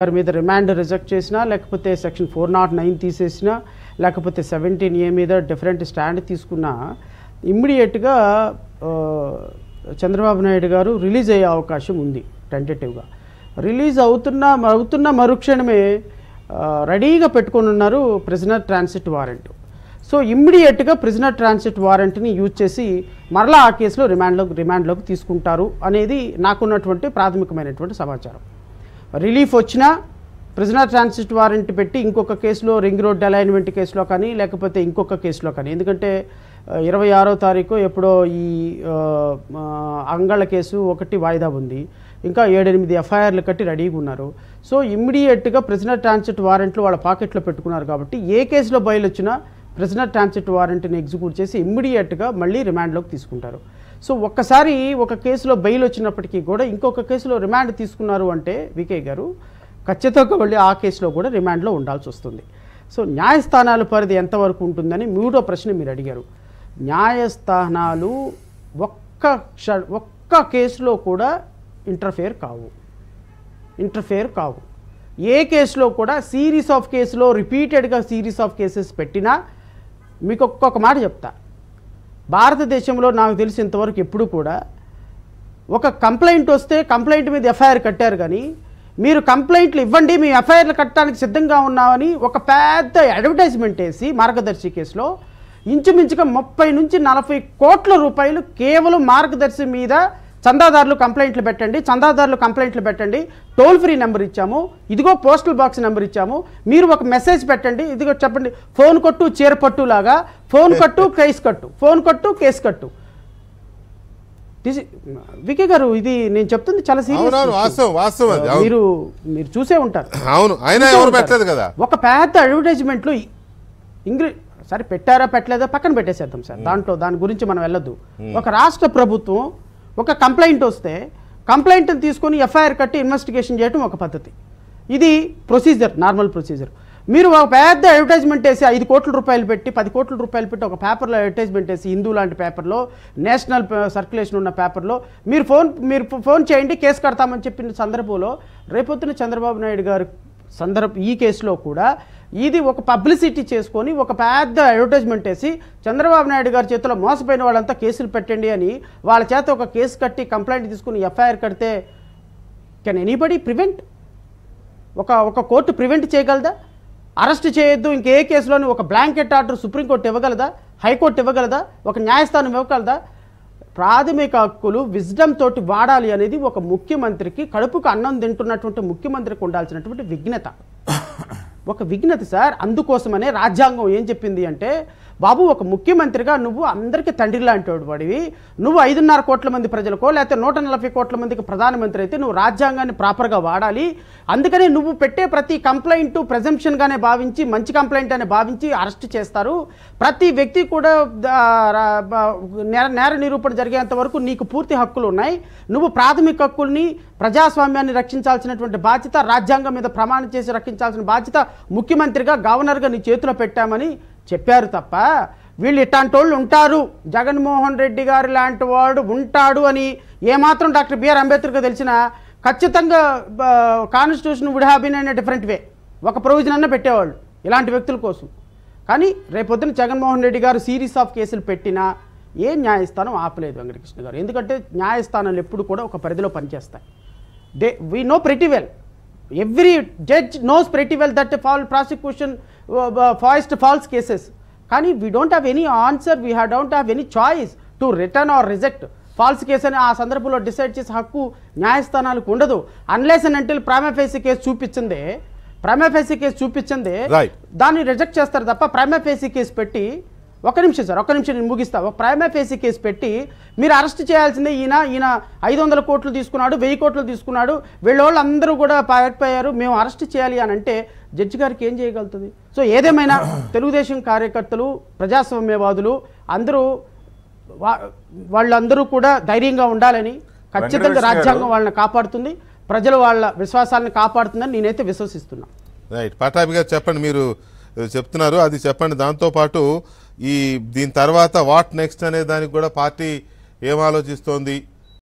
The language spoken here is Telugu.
వారి మీద రిమాండ్ రిజెక్ట్ చేసినా లేకపోతే సెక్షన్ ఫోర్ నాట్ నైన్ తీసేసినా లేకపోతే సెవెంటీన్ ఏ మీద డిఫరెంట్ స్టాండ్ తీసుకున్నా ఇమ్మీడియట్గా చంద్రబాబు నాయుడు గారు రిలీజ్ అయ్యే అవకాశం ఉంది టెంటేటివ్గా రిలీజ్ అవుతున్న అవుతున్న మరుక్షణమే రెడీగా పెట్టుకొని ఉన్నారు ప్రిజనర్ ట్రాన్సిట్ వారెంట్ సో ఇమ్మీడియట్గా ప్రిజనర్ ట్రాన్సిట్ వారెంట్ని యూజ్ చేసి మరలా ఆ కేసులో రిమాండ్లోకి రిమాండ్లోకి తీసుకుంటారు అనేది నాకున్నటువంటి ప్రాథమికమైనటువంటి సమాచారం రిలీఫ్ వచ్చినా ప్రిజనర్ ట్రాన్సిట్ వారెంట్ పెట్టి ఇంకొక కేసులో రింగ్ రోడ్ అలైన్మెంట్ కేసులో కానీ లేకపోతే ఇంకొక కేసులో కానీ ఎందుకంటే ఇరవై ఆరో తారీఖు ఎప్పుడో ఈ అంగళ కేసు ఒకటి వాయిదా ఉంది ఇంకా ఏడెనిమిది ఎఫ్ఐఆర్లు కట్టి రెడీగా ఉన్నారు సో ఇమ్మీడియట్గా ప్రిజనర్ ట్రాన్సిట్ వారెంట్లు వాళ్ళ పాకెట్లో పెట్టుకున్నారు కాబట్టి ఏ కేసులో బయలు వచ్చినా ప్రిజనర్ ట్రాన్సిట్ వారెంట్ని ఎగ్జిక్యూట్ చేసి ఇమ్మీడియట్గా మళ్ళీ రిమాండ్లోకి తీసుకుంటారు సో ఒక్కసారి ఒక కేసులో బెయిల్ వచ్చినప్పటికీ కూడా ఇంకొక కేసులో రిమాండ్ తీసుకున్నారు అంటే వికే గారు ఖచ్చితంగా వెళ్ళి ఆ కేసులో కూడా రిమాండ్లో ఉండాల్సి వస్తుంది సో న్యాయస్థానాల పరిధి ఎంతవరకు ఉంటుందని మూడో ప్రశ్న మీరు అడిగారు న్యాయస్థానాలు ఒక్క క్ష ఒక్క కేసులో కూడా ఇంటర్ఫేర్ కావు ఇంటర్ఫేర్ కావు ఏ కేసులో కూడా సిరీస్ ఆఫ్ కేసులో రిపీటెడ్గా సిరీస్ ఆఫ్ కేసెస్ పెట్టినా మీకు ఒక్కొక్క మాట చెప్తా భారతదేశంలో నాకు తెలిసి ఇంతవరకు ఎప్పుడు కూడా ఒక కంప్లైంట్ వస్తే కంప్లైంట్ మీద ఎఫ్ఐఆర్ కట్టారు కానీ మీరు కంప్లైంట్లు ఇవ్వండి మీ ఎఫ్ఐఆర్లు కట్టడానికి సిద్ధంగా ఉన్నామని ఒక పెద్ద అడ్వర్టైజ్మెంట్ వేసి మార్గదర్శి కేసులో ఇంచుమించుగా ముప్పై నుంచి నలభై కోట్ల రూపాయలు కేవలం మార్గదర్శి మీద చందాదారులు కంప్లైంట్లు పెట్టండి చందాదారులు కంప్లైంట్లు పెట్టండి టోల్ ఫ్రీ నెంబర్ ఇచ్చాము ఇదిగో పోస్టల్ బాక్స్ నెంబర్ ఇచ్చాము మీరు ఒక మెసేజ్ పెట్టండి ఇదిగో చెప్పండి ఫోన్ కొట్టు చీర పట్టు లాగా ఫోన్ కట్టు కేసు కట్టు ఫోన్ కట్టు కేసు కట్టు వికే గారు ఇది నేను చెప్తుంది చాలా సీరియస్ మీరు మీరు చూసే ఉంటారు అవును పెట్టలేదు ఒక పెద్ద అడ్వర్టైజ్మెంట్ లో ఇంగ్లీష్ సరే పెట్టారా పెట్టలేదా పక్కన పెట్టేసేద్దాం సార్ దాంట్లో దాని గురించి మనం వెళ్ళదు ఒక రాష్ట్ర ప్రభుత్వం ఒక కంప్లైంట్ వస్తే కంప్లైంట్ని తీసుకొని ఎఫ్ఐఆర్ కట్టి ఇన్వెస్టిగేషన్ చేయడం ఒక పద్ధతి ఇది ప్రొసీజర్ నార్మల్ ప్రొసీజర్ మీరు ఒక పెద్ద అడ్వర్టైజ్మెంట్ వేసి ఐదు కోట్ల రూపాయలు పెట్టి పది కోట్ల రూపాయలు పెట్టి ఒక పేపర్లో అడ్వర్టైజ్మెంట్ వేసి హిందూ లాంటి పేపర్లో నేషనల్ సర్క్యులేషన్ ఉన్న పేపర్లో మీరు ఫోన్ మీరు ఫోన్ చేయండి కేసు కడతామని చెప్పిన సందర్భంలో రేపొద్దున చంద్రబాబు నాయుడు గారు సందర్భ ఈ కేసులో కూడా ఇది ఒక పబ్లిసిటీ చేసుకొని ఒక పెద్ద అడ్వర్టైజ్మెంట్ వేసి చంద్రబాబు నాయుడు గారి చేతిలో మోసపోయిన వాళ్ళంతా కేసులు పెట్టండి అని వాళ్ళ చేత ఒక కేసు కట్టి కంప్లైంట్ తీసుకుని ఎఫ్ఐఆర్ కడితే కెన్ ఎనీబడీ ప్రివెంట్ ఒక ఒక కోర్టు ప్రివెంట్ చేయగలదా అరెస్ట్ చేయొద్దు ఇంకే కేసులోని ఒక బ్లాంకెట్ ఆర్డర్ సుప్రీంకోర్టు ఇవ్వగలదా హైకోర్టు ఇవ్వగలదా ఒక న్యాయస్థానం ఇవ్వగలదా ప్రాథమిక హక్కులు విజ్డమ్ తోటి వాడాలి అనేది ఒక ముఖ్యమంత్రికి కడుపుకు అన్నం తింటున్నటువంటి ముఖ్యమంత్రికి ఉండాల్సినటువంటి విఘ్నత ఒక విఘ్నత సార్ అందుకోసమనే రాజ్యాంగం ఏం చెప్పింది అంటే బాబు ఒక ముఖ్యమంత్రిగా నువ్వు అందరికీ తండ్రి లాంటి వాడివి నువ్వు ఐదున్నర కోట్ల మంది ప్రజలకో లేకపోతే నూట నలభై కోట్ల మందికి ప్రధానమంత్రి అయితే నువ్వు రాజ్యాంగాన్ని ప్రాపర్గా వాడాలి అందుకనే నువ్వు పెట్టే ప్రతి కంప్లైంట్ ప్రజంప్షన్గానే భావించి మంచి కంప్లైంట్ అని భావించి అరెస్ట్ చేస్తారు ప్రతి వ్యక్తి కూడా నేర నేర నిరూపణ జరిగేంత వరకు నీకు పూర్తి హక్కులు ఉన్నాయి నువ్వు ప్రాథమిక హక్కుల్ని ప్రజాస్వామ్యాన్ని రక్షించాల్సినటువంటి బాధ్యత రాజ్యాంగం మీద ప్రమాణం చేసి రక్షించాల్సిన బాధ్యత ముఖ్యమంత్రిగా గవర్నర్గా నీ చేతిలో పెట్టామని చెప్పారు తప్ప వీళ్ళు ఇట్లాంటి వాళ్ళు ఉంటారు జగన్మోహన్ రెడ్డి గారు లాంటి వాడు ఉంటాడు అని ఏమాత్రం డాక్టర్ బిఆర్ అంబేద్కర్గా తెలిసిన ఖచ్చితంగా కాన్స్టిట్యూషన్ వుడ్ హ్యాబ్ బిన్ అనే డిఫరెంట్ వే ఒక ప్రొవిజన్ అన్న పెట్టేవాళ్ళు ఇలాంటి వ్యక్తుల కోసం కానీ రేపొద్దున జగన్మోహన్ రెడ్డి గారు సిరీస్ ఆఫ్ కేసులు పెట్టినా ఏ న్యాయస్థానం ఆపలేదు వెంకటకృష్ణ గారు ఎందుకంటే న్యాయస్థానాలు ఎప్పుడు కూడా ఒక పరిధిలో పనిచేస్తాయి they we know pretty well every judge knows pretty well that false prosecution foist false cases కానీ we don't have any answer we don't have any choice to return or reject false case అని ఆ సందర్భంలో డిసైడ్ చేసే హక్కు న్యాయస్థానాలకు ఉండదు అన్లెస్ అండ్ అంటే ప్రైమఫేసి కేసు చూపించిందే ప్రైమఫేసి కేసు చూపించిందే దాన్ని రిజెక్ట్ చేస్తారు తప్ప ప్రైమఫేసి కేసు పెట్టి ఒక నిమిషం సార్ ఒక నిమిషం నేను ముగిస్తా ఒక ప్రైమా ఫేసీ కేసు పెట్టి మీరు అరెస్ట్ చేయాల్సిందే ఈయన ఈయన ఐదు వందల కోట్లు తీసుకున్నాడు వెయ్యి కోట్లు తీసుకున్నాడు వీళ్ళ అందరూ కూడా పారిపోయారు మేము అరెస్ట్ చేయాలి అని అంటే జడ్జి గారికి ఏం చేయగలుగుతుంది సో ఏదేమైనా తెలుగుదేశం కార్యకర్తలు ప్రజాస్వామ్యవాదులు అందరూ వాళ్ళందరూ కూడా ధైర్యంగా ఉండాలని ఖచ్చితంగా రాజ్యాంగం వాళ్ళని కాపాడుతుంది ప్రజలు వాళ్ళ విశ్వాసాలను కాపాడుతుందని నేనైతే విశ్వసిస్తున్నాను రైట్ పటాబి గారు చెప్పండి మీరు చెప్తున్నారు అది చెప్పండి దాంతోపాటు ఈ దీని తర్వాత వాట్ నెక్స్ట్ అనే దానికి కూడా పార్టీ ఏం ఆలోచిస్తోంది